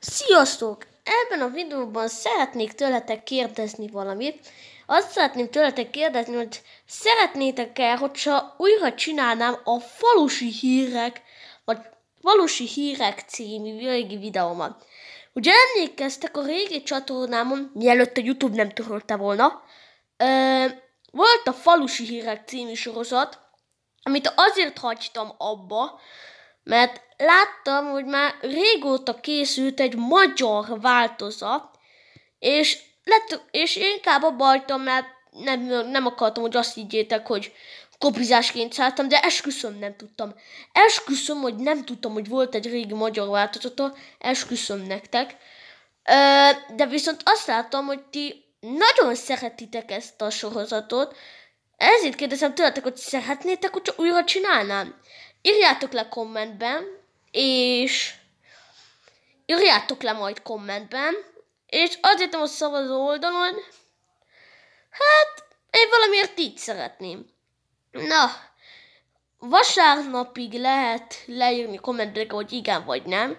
Sziasztok! Ebben a videóban szeretnék tőletek kérdezni valamit. Azt szeretném tőletek kérdezni, hogy szeretnétek-e, hogyha újra csinálnám a falusi hírek, vagy falusi hírek című régi videómat. Ugye emlékeztek a régi csatornámon, mielőtt a Youtube nem törölte volna, ö, volt a falusi hírek című sorozat, amit azért hagytam abba, mert láttam, hogy már régóta készült egy magyar változat, és, lett, és inkább a bajtam, mert nem, nem akartam, hogy azt higgyétek, hogy kopizásként szálltam, de esküszöm nem tudtam. Esküszöm, hogy nem tudtam, hogy volt egy régi magyar változata, esküszöm nektek. De viszont azt láttam, hogy ti nagyon szeretitek ezt a sorozatot, ezért kérdezem tőletek, hogy szeretnétek, hogyha újra csinálnám. Írjátok le kommentben, és írjátok le majd kommentben, és azért a szavazó oldalon, hát én valamiért így szeretném. Na, vasárnapig lehet leírni kommentben, hogy igen vagy nem.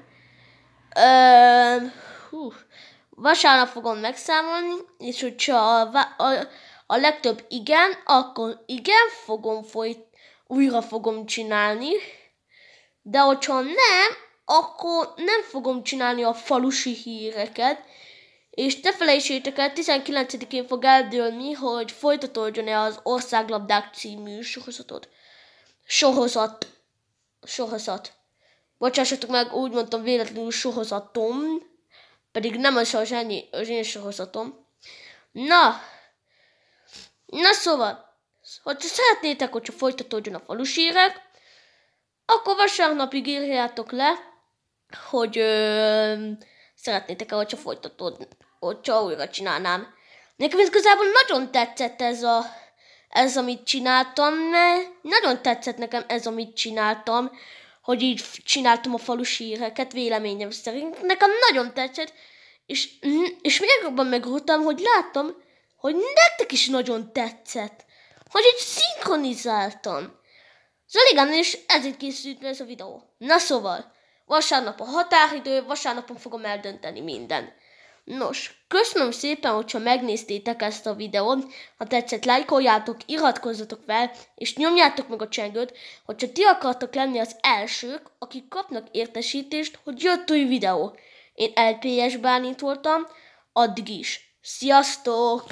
Ö, hú, vasárnap fogom megszámolni, és hogyha a, a, a a legtöbb igen, akkor igen, fogom folyt, újra fogom csinálni, de hogyha nem, akkor nem fogom csinálni a falusi híreket, és ne felejtsétek el, 19-én fog eldőlni, hogy folytatódjon-e az Országlabdák című sorozatot. Sorozat. Sorozat. Bocsássatok meg, úgy mondtam véletlenül sorozatom, pedig nem az az, ennyi, az én sorozatom. Na, Na szóval, hogyha szeretnétek, hogyha folytatódjon a falusírek, akkor vasárnapig írjátok le, hogy ö, szeretnétek-e, hogyha folytatódjon, hogyha újra csinálnám. Nekem igazából nagyon tetszett ez a ez, amit csináltam, nagyon tetszett nekem ez, amit csináltam, hogy így csináltam a falusi híreket, véleményem szerint. Nekem nagyon tetszett, és, és még jobban megrúgtam, hogy láttam, hogy nektek is nagyon tetszett, hogy így szinkronizáltan. Zoligán is ezért készült ez a videó. Na szóval, vasárnap a határidő, vasárnapon fogom eldönteni minden. Nos, köszönöm szépen, hogyha megnéztétek ezt a videót, ha tetszett, lájkoljátok, iratkozzatok fel, és nyomjátok meg a csengőt, hogyha ti akartok lenni az elsők, akik kapnak értesítést, hogy jött új videó. Én LPS Bálint voltam, addig is. Sziasztok!